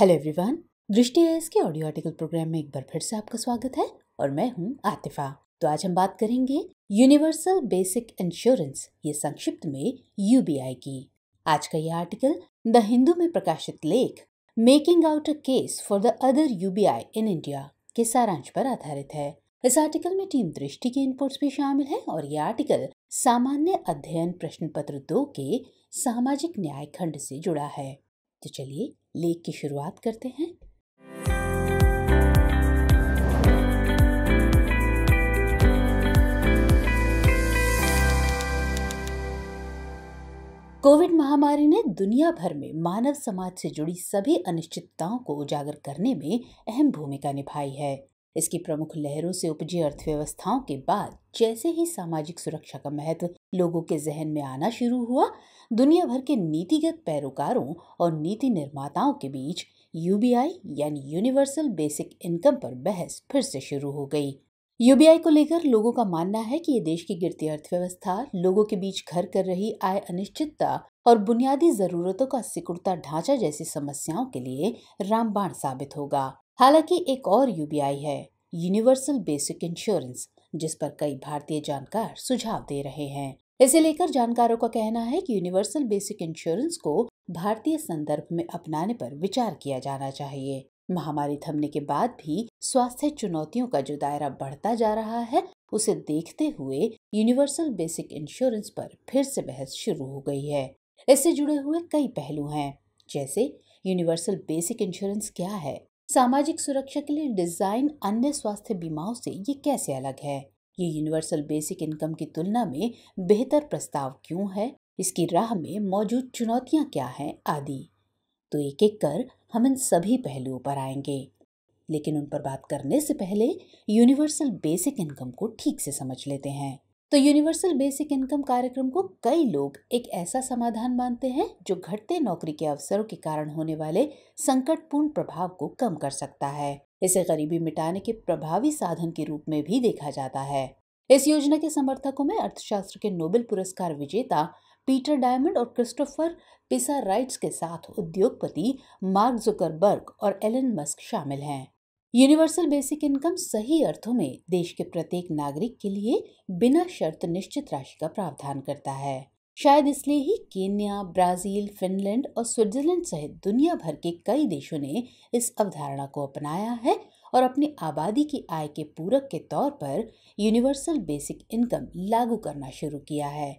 hello everyone Drishti IAS के audio article program में एक बार फिर से आपका स्वागत है और मैं हूं आतिफा तो आज हम बात करेंगे यूनिवर्सल बेसिक इंश्योरेंस ये संक्षिप्त में यूबीआई की आज का यह आर्टिकल द हिंदू में प्रकाशित लेख making out a case for the other UBI in India के सारांश पर आधारित है इस आर्टिकल में टीम दृष्टि के इनपुट्स भी शामिल हैं और ये आर्टिकल सामान्य अध्ययन प्रश्न पत्र दो के सामाजिक न्याय खंड से जुड़ा है तो चलिए लेख की शुरुआत करते हैं कोविड महामारी ने दुनिया भर में मानव समाज से जुड़ी सभी अनिश्चितताओं को उजागर करने में अहम भूमिका निभाई है इसकी प्रमुख लहरों से उपजी अर्थव्यवस्थाओं के बाद जैसे ही सामाजिक सुरक्षा का महत्व लोगों के जहन में आना शुरू हुआ दुनिया भर के नीतिगत पैरोकारों और नीति निर्माताओं के बीच यूबीआई यानी यूनिवर्सल बेसिक इनकम पर बहस फिर से शुरू हो गई यूबीआई को लेकर लोगों का मानना है कि ये देश की गिरती अर्थव्यवस्था लोगों के बीच घर कर रही आय अनिश्चितता और बुनियादी जरूरतों का सिकुड़ता ढांचा जैसी समस्याओं के लिए रामबाण साबित होगा हालांकि एक और यूबीआई है यूनिवर्सल बेसिक इंश्योरेंस जिस पर कई भारतीय जानकार सुझाव दे रहे हैं इसे लेकर जानकारों का कहना है कि यूनिवर्सल बेसिक इंश्योरेंस को भारतीय संदर्भ में अपनाने पर विचार किया जाना चाहिए महामारी थमने के बाद भी स्वास्थ्य चुनौतियों का जो दायरा बढ़ता जा रहा है उसे देखते हुए यूनिवर्सल बेसिक इंश्योरेंस पर फिर से बहस शुरू हो गई है इससे जुड़े हुए कई पहलू हैं जैसे यूनिवर्सल बेसिक इंश्योरेंस क्या है सामाजिक सुरक्षा के लिए डिजाइन अन्य स्वास्थ्य बीमाओं से ये कैसे अलग है ये यूनिवर्सल बेसिक इनकम की तुलना में बेहतर प्रस्ताव क्यों है इसकी राह में मौजूद चुनौतियां क्या हैं आदि तो एक एक कर हम इन सभी पहलुओं पर आएंगे लेकिन उन पर बात करने से पहले यूनिवर्सल बेसिक इनकम को ठीक से समझ लेते हैं तो यूनिवर्सल बेसिक इनकम कार्यक्रम को कई लोग एक ऐसा समाधान मानते हैं जो घटते नौकरी के अवसरों के कारण होने वाले संकटपूर्ण प्रभाव को कम कर सकता है इसे गरीबी मिटाने के प्रभावी साधन के रूप में भी देखा जाता है इस योजना के समर्थकों में अर्थशास्त्र के नोबेल पुरस्कार विजेता पीटर डायमंड और क्रिस्टोफर पिसा राइट्स के साथ उद्योगपति मार्क जुकरबर्ग और एलन मस्क शामिल हैं यूनिवर्सल बेसिक इनकम सही अर्थों में देश के प्रत्येक नागरिक के लिए बिना शर्त निश्चित राशि का प्रावधान करता है शायद इसलिए ही केन्या ब्राजील फिनलैंड और स्विट्जरलैंड सहित दुनिया भर के कई देशों ने इस अवधारणा को अपनाया है और अपनी आबादी की आय के पूरक के तौर पर यूनिवर्सल बेसिक इनकम लागू करना शुरू किया है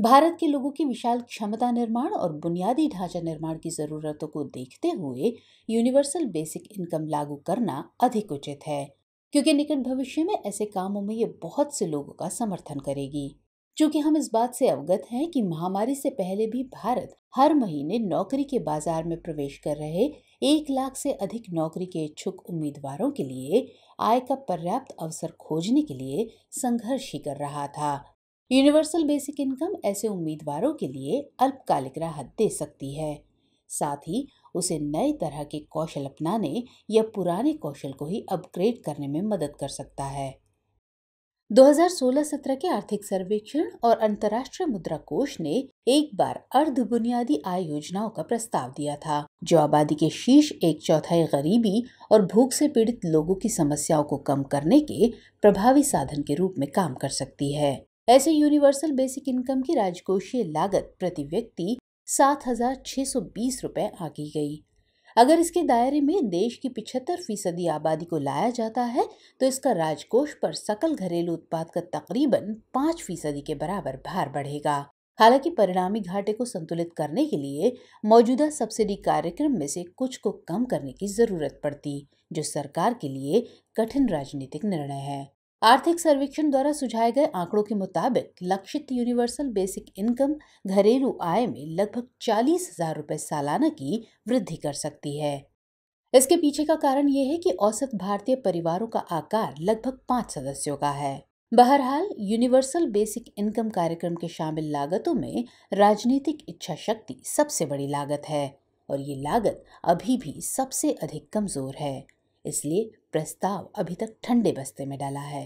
भारत के लोगों की विशाल क्षमता निर्माण और बुनियादी ढांचा निर्माण की जरूरतों को देखते हुए यूनिवर्सल बेसिक इनकम लागू करना अधिक उचित है क्योंकि निकट भविष्य में ऐसे कामों में ये बहुत से लोगों का समर्थन करेगी चूंकि हम इस बात से अवगत हैं कि महामारी से पहले भी भारत हर महीने नौकरी के बाजार में प्रवेश कर रहे एक लाख से अधिक नौकरी के इच्छुक उम्मीदवारों के लिए आय का पर्याप्त अवसर खोजने के लिए संघर्ष ही कर रहा था यूनिवर्सल बेसिक इनकम ऐसे उम्मीदवारों के लिए अल्पकालिक राहत दे सकती है साथ ही उसे नए तरह के कौशल अपनाने या पुराने कौशल को ही अपग्रेड करने में मदद कर सकता है 2016-17 के आर्थिक सर्वेक्षण और अंतर्राष्ट्रीय मुद्रा कोष ने एक बार अर्ध बुनियादी आय योजनाओं का प्रस्ताव दिया था जो आबादी के शीर्ष एक चौथाई गरीबी और भूख से पीड़ित लोगों की समस्याओं को कम करने के प्रभावी साधन के रूप में काम कर सकती है ऐसे यूनिवर्सल बेसिक इनकम की राजकोषीय लागत प्रति व्यक्ति सात हजार छह सौ बीस रुपये आकी गई अगर इसके दायरे में देश की पिछहत्तर फीसदी आबादी को लाया जाता है तो इसका राजकोष पर सकल घरेलू उत्पाद का तकरीबन पाँच फीसदी के बराबर भार बढ़ेगा हालांकि परिणामी घाटे को संतुलित करने के लिए मौजूदा सब्सिडी कार्यक्रम में से कुछ को कम करने की ज़रूरत पड़ती जो सरकार के लिए कठिन राजनीतिक निर्णय है आर्थिक सर्वेक्षण द्वारा सुझाए गए आंकड़ों के मुताबिक लक्षित यूनिवर्सल बेसिक इनकम घरेलू आय में लगभग चालीस हजार रुपये सालाना की वृद्धि कर सकती है इसके पीछे का कारण यह है कि औसत भारतीय परिवारों का आकार लगभग पाँच सदस्यों का है बहरहाल यूनिवर्सल बेसिक इनकम कार्यक्रम के शामिल लागतों में राजनीतिक इच्छा शक्ति सबसे बड़ी लागत है और ये लागत अभी भी सबसे अधिक कमजोर है इसलिए प्रस्ताव अभी तक ठंडे बस्ते में डाला है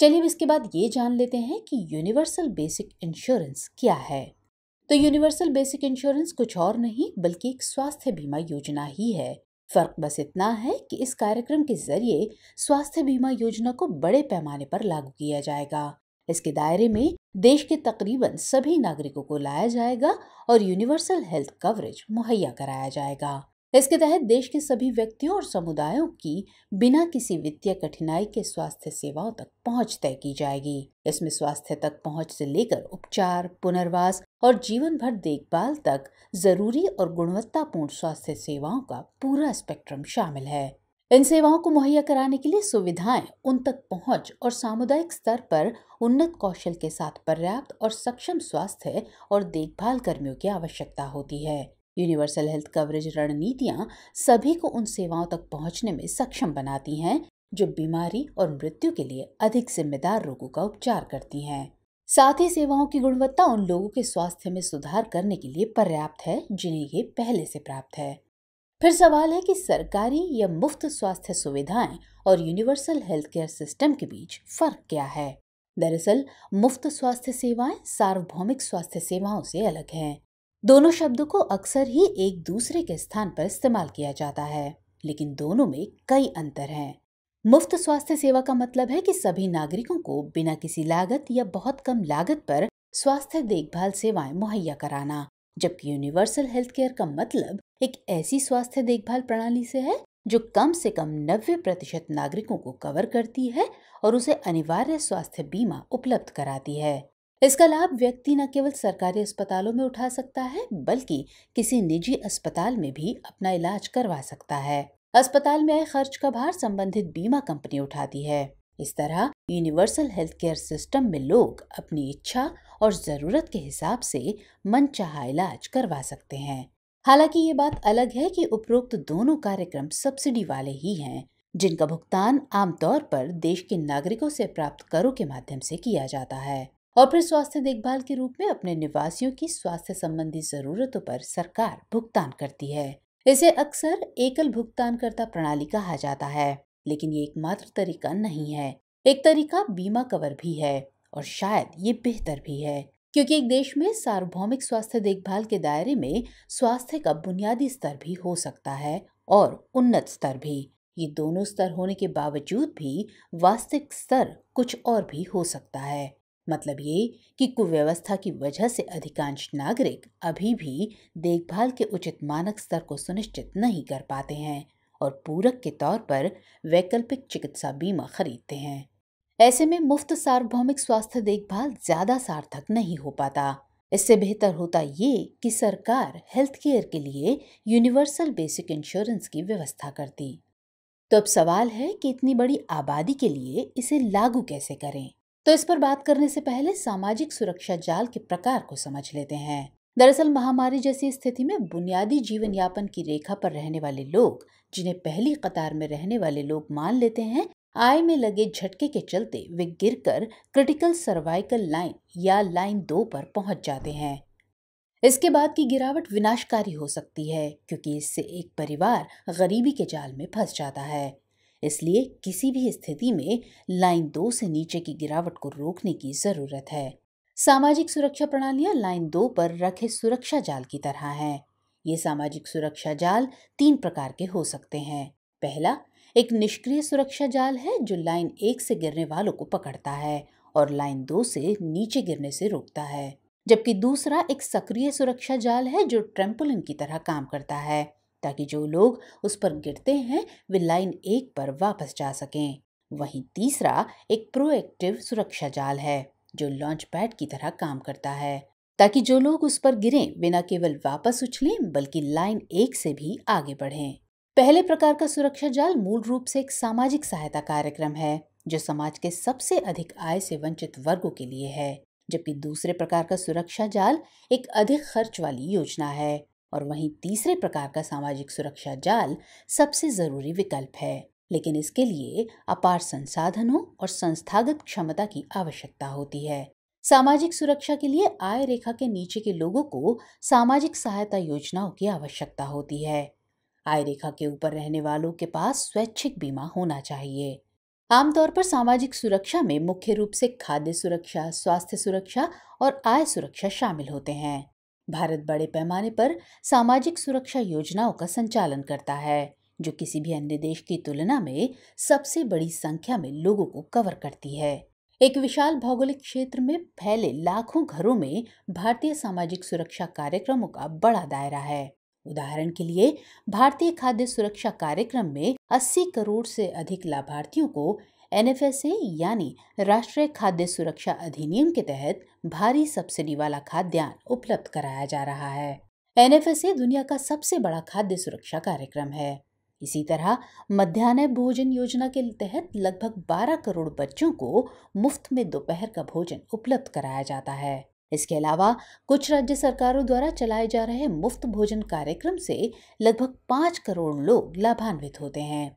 चलिए इसके बाद ये जान लेते हैं कि यूनिवर्सल बेसिक इंश्योरेंस क्या है तो यूनिवर्सल बेसिक इंश्योरेंस कुछ और नहीं बल्कि एक स्वास्थ्य बीमा योजना ही है फर्क बस इतना है कि इस कार्यक्रम के जरिए स्वास्थ्य बीमा योजना को बड़े पैमाने पर लागू किया जाएगा इसके दायरे में देश के तकरीबन सभी नागरिकों को लाया जाएगा और यूनिवर्सल हेल्थ कवरेज मुहैया कराया जाएगा इसके तहत देश के सभी व्यक्तियों और समुदायों की बिना किसी वित्तीय कठिनाई के स्वास्थ्य सेवाओं तक पहुंच तय की जाएगी इसमें स्वास्थ्य तक पहुंच से लेकर उपचार पुनर्वास और जीवन भर देखभाल तक जरूरी और गुणवत्तापूर्ण स्वास्थ्य सेवाओं का पूरा स्पेक्ट्रम शामिल है इन सेवाओं को मुहैया कराने के लिए सुविधाएं उन तक पहुंच और सामुदायिक स्तर पर उन्नत कौशल के साथ पर्याप्त और सक्षम स्वास्थ्य और देखभाल कर्मियों की आवश्यकता होती है यूनिवर्सल हेल्थ कवरेज रणनीतियाँ सभी को उन सेवाओं तक पहुँचने में सक्षम बनाती हैं जो बीमारी और मृत्यु के लिए अधिक जिम्मेदार रोगों का उपचार करती हैं साथ ही सेवाओं की गुणवत्ता उन लोगों के स्वास्थ्य में सुधार करने के लिए पर्याप्त है जिन्हें ये पहले से प्राप्त है फिर सवाल है कि सरकारी या मुफ्त स्वास्थ्य सुविधाएं और यूनिवर्सल हेल्थ केयर सिस्टम के बीच फर्क क्या है दरअसल मुफ्त स्वास्थ्य सेवाएं सार्वभौमिक स्वास्थ्य सेवाओं से अलग हैं दोनों शब्दों को अक्सर ही एक दूसरे के स्थान पर इस्तेमाल किया जाता है लेकिन दोनों में कई अंतर हैं मुफ्त स्वास्थ्य सेवा का मतलब है कि सभी नागरिकों को बिना किसी लागत या बहुत कम लागत पर स्वास्थ्य देखभाल सेवाएं मुहैया कराना जबकि यूनिवर्सल हेल्थ केयर का मतलब एक ऐसी स्वास्थ्य देखभाल प्रणाली से है जो कम से कम 90 प्रतिशत नागरिकों को कवर करती है और उसे अनिवार्य स्वास्थ्य बीमा उपलब्ध कराती है इसका लाभ व्यक्ति न केवल सरकारी अस्पतालों में उठा सकता है बल्कि किसी निजी अस्पताल में भी अपना इलाज करवा सकता है अस्पताल में आए खर्च का भार संबंधित बीमा कंपनी उठाती है इस तरह यूनिवर्सल हेल्थ केयर सिस्टम में लोग अपनी इच्छा और जरूरत के हिसाब से चाह इलाज करवा सकते हैं हालांकि ये बात अलग है कि उपरोक्त दोनों कार्यक्रम सब्सिडी वाले ही हैं जिनका भुगतान आमतौर पर देश के नागरिकों से प्राप्त करों के माध्यम से किया जाता है और फिर स्वास्थ्य देखभाल के रूप में अपने निवासियों की स्वास्थ्य संबंधी जरूरतों पर सरकार भुगतान करती है इसे अक्सर एकल भुगतानकर्ता प्रणाली कहा जाता है लेकिन ये एकमात्र तरीका नहीं है एक तरीका बीमा कवर भी है और शायद ये बेहतर भी है क्योंकि एक देश में सार्वभौमिक स्वास्थ्य देखभाल के दायरे में स्वास्थ्य का बुनियादी स्तर भी हो सकता है और उन्नत स्तर भी ये दोनों स्तर होने के बावजूद भी वास्तविक स्तर कुछ और भी हो सकता है मतलब ये कि कुव्यवस्था की वजह से अधिकांश नागरिक अभी भी देखभाल के उचित मानक स्तर को सुनिश्चित नहीं कर पाते हैं और पूरक के तौर पर वैकल्पिक चिकित्सा बीमा खरीदते हैं ऐसे में मुफ्त सार्वभौमिक स्वास्थ्य देखभाल ज़्यादा सार्थक नहीं हो पाता इससे बेहतर होता ये कि सरकार हेल्थ केयर के लिए यूनिवर्सल बेसिक इंश्योरेंस की व्यवस्था करती तो अब सवाल है कि इतनी बड़ी आबादी के लिए इसे लागू कैसे करें तो इस पर बात करने से पहले सामाजिक सुरक्षा जाल के प्रकार को समझ लेते हैं दरअसल महामारी जैसी स्थिति में बुनियादी जीवन यापन की रेखा पर रहने वाले लोग जिन्हें पहली कतार में रहने वाले लोग मान लेते हैं आय में लगे झटके के चलते वे गिरकर क्रिटिकल सर्वाइकल लाइन या लाइन दो पर पहुंच जाते हैं इसके बाद की गिरावट विनाशकारी हो सकती है क्योंकि इससे एक परिवार गरीबी के जाल में फंस जाता है इसलिए किसी भी स्थिति में लाइन दो से नीचे की गिरावट को रोकने की जरूरत है सामाजिक सुरक्षा प्रणालियां लाइन दो पर रखे सुरक्षा जाल की तरह हैं ये सामाजिक सुरक्षा जाल तीन प्रकार के हो सकते हैं पहला एक निष्क्रिय सुरक्षा जाल है जो लाइन एक से गिरने वालों को पकड़ता है और लाइन दो से नीचे गिरने से रोकता है जबकि दूसरा एक सक्रिय सुरक्षा जाल है जो ट्रेम्पोलिन की तरह काम करता है ताकि जो लोग उस पर गिरते हैं वे लाइन एक पर वापस जा सकें वहीं तीसरा एक प्रोएक्टिव सुरक्षा जाल है जो लॉन्च पैड की तरह काम करता है ताकि जो लोग उस पर गिरें वे न केवल वापस उछलें बल्कि लाइन एक से भी आगे बढ़ें पहले प्रकार का सुरक्षा जाल मूल रूप से एक सामाजिक सहायता कार्यक्रम है जो समाज के सबसे अधिक आय से वंचित वर्गों के लिए है जबकि दूसरे प्रकार का सुरक्षा जाल एक अधिक खर्च वाली योजना है और वहीं तीसरे प्रकार का सामाजिक सुरक्षा जाल सबसे ज़रूरी विकल्प है लेकिन इसके लिए अपार संसाधनों और संस्थागत क्षमता की आवश्यकता होती है सामाजिक सुरक्षा के लिए आय रेखा के नीचे के लोगों को सामाजिक सहायता योजनाओं की आवश्यकता होती है आय रेखा के ऊपर रहने वालों के पास स्वैच्छिक बीमा होना चाहिए आमतौर पर सामाजिक सुरक्षा में मुख्य रूप से खाद्य सुरक्षा स्वास्थ्य सुरक्षा और आय सुरक्षा शामिल होते हैं भारत बड़े पैमाने पर सामाजिक सुरक्षा योजनाओं का संचालन करता है जो किसी भी अन्य देश की तुलना में सबसे बड़ी संख्या में लोगों को कवर करती है एक विशाल भौगोलिक क्षेत्र में फैले लाखों घरों में भारतीय सामाजिक सुरक्षा कार्यक्रमों का बड़ा दायरा है उदाहरण के लिए भारतीय खाद्य सुरक्षा कार्यक्रम में 80 करोड़ से अधिक लाभार्थियों को एनएफएसए यानी राष्ट्रीय खाद्य सुरक्षा अधिनियम के तहत भारी सब्सिडी वाला खाद्यान्न उपलब्ध कराया जा रहा है एनएफएसए दुनिया का सबसे बड़ा खाद्य सुरक्षा कार्यक्रम है इसी तरह मध्यान्ह भोजन योजना के तहत लगभग 12 करोड़ बच्चों को मुफ्त में दोपहर का भोजन उपलब्ध कराया जाता है इसके अलावा कुछ राज्य सरकारों द्वारा चलाए जा रहे मुफ्त भोजन कार्यक्रम से लगभग पाँच करोड़ लोग लाभान्वित होते हैं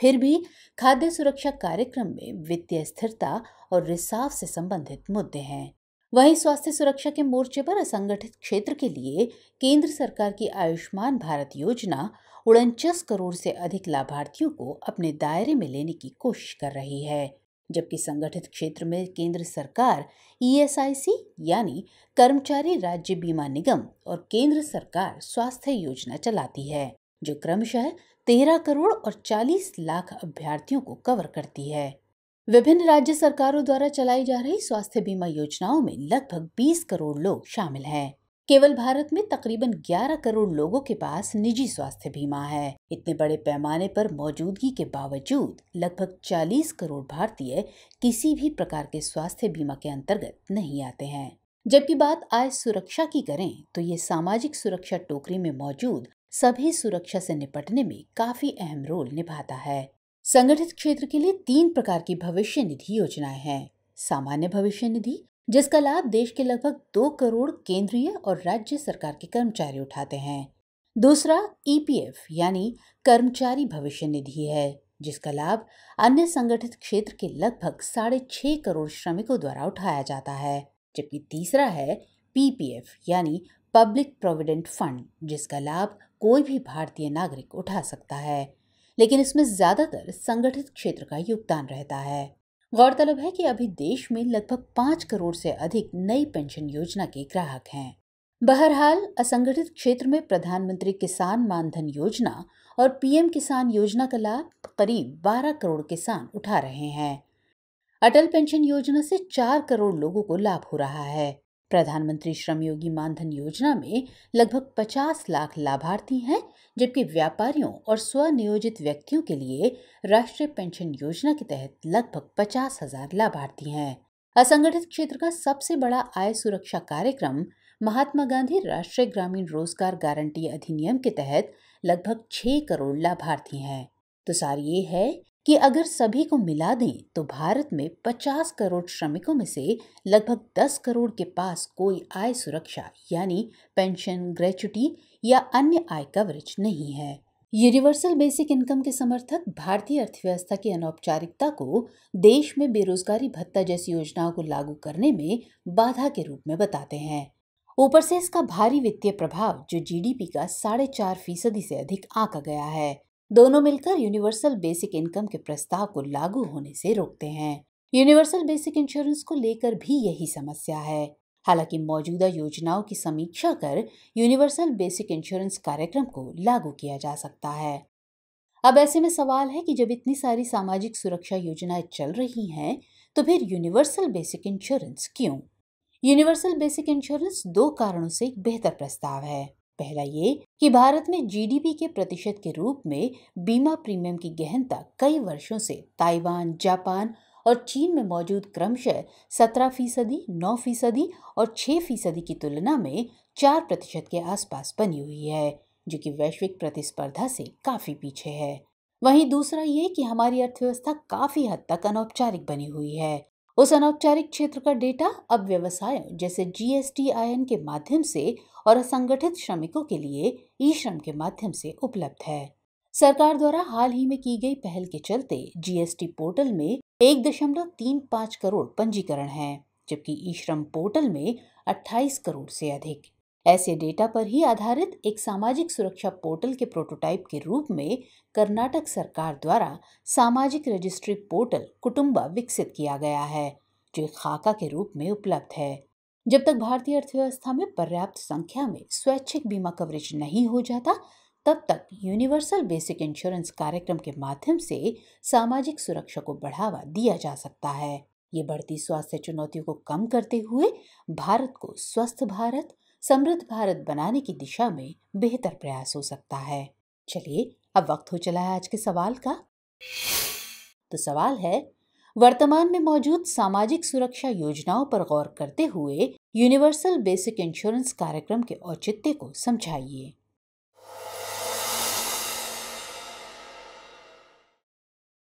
फिर भी खाद्य सुरक्षा कार्यक्रम में वित्तीय स्थिरता और रिसाव से संबंधित मुद्दे हैं वहीं स्वास्थ्य सुरक्षा के मोर्चे पर असंगठित क्षेत्र के लिए केंद्र सरकार की आयुष्मान भारत योजना उनचास करोड़ से अधिक लाभार्थियों को अपने दायरे में लेने की कोशिश कर रही है जबकि संगठित क्षेत्र में केंद्र सरकार ई e यानी कर्मचारी राज्य बीमा निगम और केंद्र सरकार स्वास्थ्य योजना चलाती है जो क्रमशः तेरह करोड़ और चालीस लाख अभ्यर्थियों को कवर करती है विभिन्न राज्य सरकारों द्वारा चलाई जा रही स्वास्थ्य बीमा योजनाओं में लगभग 20 करोड़ लोग शामिल हैं केवल भारत में तकरीबन 11 करोड़ लोगों के पास निजी स्वास्थ्य बीमा है इतने बड़े पैमाने पर मौजूदगी के बावजूद लगभग 40 करोड़ भारतीय किसी भी प्रकार के स्वास्थ्य बीमा के अंतर्गत नहीं आते हैं जबकि बात आय सुरक्षा की करें तो ये सामाजिक सुरक्षा टोकरी में मौजूद सभी सुरक्षा से निपटने में काफी अहम रोल निभाता है संगठित क्षेत्र के लिए तीन प्रकार की भविष्य निधि योजनाएं हैं सामान्य भविष्य निधि जिसका लाभ देश के लगभग दो करोड़ केंद्रीय और राज्य सरकार के कर्मचारी उठाते हैं दूसरा ईपीएफ e यानी कर्मचारी भविष्य निधि है जिसका लाभ अन्य संगठित क्षेत्र के लगभग साढ़े छह करोड़ श्रमिकों द्वारा उठाया जाता है जबकि तीसरा है पीपीएफ यानी पब्लिक प्रोविडेंट फंड जिसका लाभ कोई भी भारतीय नागरिक उठा सकता है लेकिन इसमें ज़्यादातर संगठित क्षेत्र का योगदान रहता है गौरतलब है कि अभी देश में लगभग पाँच करोड़ से अधिक नई पेंशन योजना के ग्राहक हैं बहरहाल असंगठित क्षेत्र में प्रधानमंत्री किसान मानधन योजना और पीएम किसान योजना का लाभ करीब 12 करोड़ किसान उठा रहे हैं अटल पेंशन योजना से चार करोड़ लोगों को लाभ हो रहा है प्रधानमंत्री श्रम योगी मानधन योजना में लगभग 50 लाख लाभार्थी हैं जबकि व्यापारियों और स्वनियोजित व्यक्तियों के लिए राष्ट्रीय पेंशन योजना के तहत लगभग पचास हजार लाभार्थी हैं असंगठित क्षेत्र का सबसे बड़ा आय सुरक्षा कार्यक्रम महात्मा गांधी राष्ट्रीय ग्रामीण रोजगार गारंटी अधिनियम के तहत लगभग छह करोड़ लाभार्थी हैं तो सार ये है कि अगर सभी को मिला दें तो भारत में 50 करोड़ श्रमिकों में से लगभग 10 करोड़ के पास कोई आय सुरक्षा यानी पेंशन ग्रेचुटी या अन्य आय कवरेज नहीं है यूनिवर्सल बेसिक इनकम के समर्थक भारतीय अर्थव्यवस्था की अनौपचारिकता को देश में बेरोजगारी भत्ता जैसी योजनाओं को लागू करने में बाधा के रूप में बताते हैं ऊपर से इसका भारी वित्तीय प्रभाव जो जीडीपी का साढ़े चार फीसदी से अधिक आंका गया है दोनों मिलकर यूनिवर्सल बेसिक इनकम के प्रस्ताव को लागू होने से रोकते हैं यूनिवर्सल बेसिक इंश्योरेंस को लेकर भी यही समस्या है हालांकि मौजूदा योजनाओं की समीक्षा कर यूनिवर्सल बेसिक इंश्योरेंस कार्यक्रम को लागू किया जा सकता है अब ऐसे में सवाल है कि जब इतनी सारी सामाजिक सुरक्षा योजनाएं चल रही हैं तो फिर यूनिवर्सल बेसिक इंश्योरेंस क्यों यूनिवर्सल बेसिक इंश्योरेंस दो कारणों से एक बेहतर प्रस्ताव है पहला ये कि भारत में जीडीपी के प्रतिशत के रूप में बीमा प्रीमियम की गहनता कई वर्षों से ताइवान जापान और चीन में मौजूद क्रमशः सत्रह फीसदी नौ फीसदी और छः फीसदी की तुलना में चार प्रतिशत के आसपास बनी हुई है जो कि वैश्विक प्रतिस्पर्धा से काफ़ी पीछे है वहीं दूसरा ये कि हमारी अर्थव्यवस्था काफ़ी हद तक अनौपचारिक बनी हुई है उस अनौपचारिक क्षेत्र का डेटा अब व्यवसायों जैसे जी के माध्यम से और असंगठित श्रमिकों के लिए ई श्रम के माध्यम से उपलब्ध है सरकार द्वारा हाल ही में की गई पहल के चलते जीएसटी पोर्टल में एक दशमलव तीन पाँच करोड़ पंजीकरण हैं, जबकि ई श्रम पोर्टल में 28 करोड़ से अधिक ऐसे डेटा पर ही आधारित एक सामाजिक सुरक्षा पोर्टल के प्रोटोटाइप के रूप में कर्नाटक सरकार द्वारा सामाजिक रजिस्ट्री पोर्टल कुटुम्बा विकसित किया गया है जो खाका के रूप में उपलब्ध है जब तक भारतीय अर्थव्यवस्था में पर्याप्त संख्या में स्वैच्छिक बीमा कवरेज नहीं हो जाता तब तक यूनिवर्सल बेसिक इंश्योरेंस कार्यक्रम के माध्यम से सामाजिक सुरक्षा को बढ़ावा दिया जा सकता है ये बढ़ती स्वास्थ्य चुनौतियों को कम करते हुए भारत को स्वस्थ भारत समृद्ध भारत बनाने की दिशा में बेहतर प्रयास हो सकता है चलिए अब वक्त हो चला है आज के सवाल का तो सवाल है वर्तमान में मौजूद सामाजिक सुरक्षा योजनाओं पर गौर करते हुए यूनिवर्सल बेसिक इंश्योरेंस कार्यक्रम के औचित्य को समझाइए